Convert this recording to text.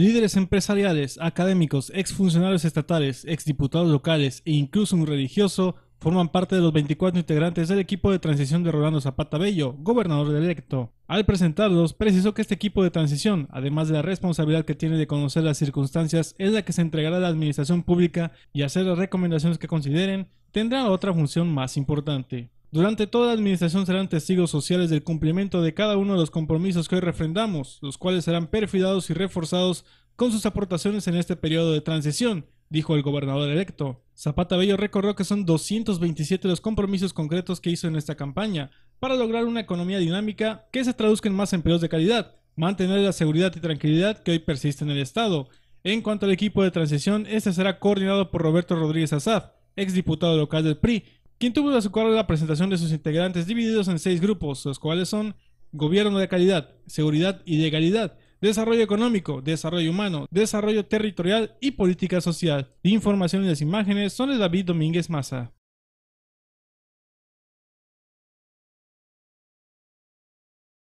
Líderes empresariales, académicos, exfuncionarios estatales, exdiputados locales e incluso un religioso forman parte de los 24 integrantes del equipo de transición de Rolando Zapata Bello, gobernador de electo. Al presentarlos, precisó que este equipo de transición, además de la responsabilidad que tiene de conocer las circunstancias, es la que se entregará a la administración pública y hacer las recomendaciones que consideren, tendrá otra función más importante. Durante toda la administración serán testigos sociales del cumplimiento de cada uno de los compromisos que hoy refrendamos, los cuales serán perfilados y reforzados con sus aportaciones en este periodo de transición, dijo el gobernador electo. Zapata Bello recordó que son 227 los compromisos concretos que hizo en esta campaña para lograr una economía dinámica que se traduzca en más empleos de calidad, mantener la seguridad y tranquilidad que hoy persiste en el Estado. En cuanto al equipo de transición, este será coordinado por Roberto Rodríguez ex exdiputado local del PRI, quien tuvo a su cargo la presentación de sus integrantes divididos en seis grupos, los cuales son gobierno de calidad, seguridad y legalidad, desarrollo económico, desarrollo humano, desarrollo territorial y política social. Información y las e imágenes son de David Domínguez Maza.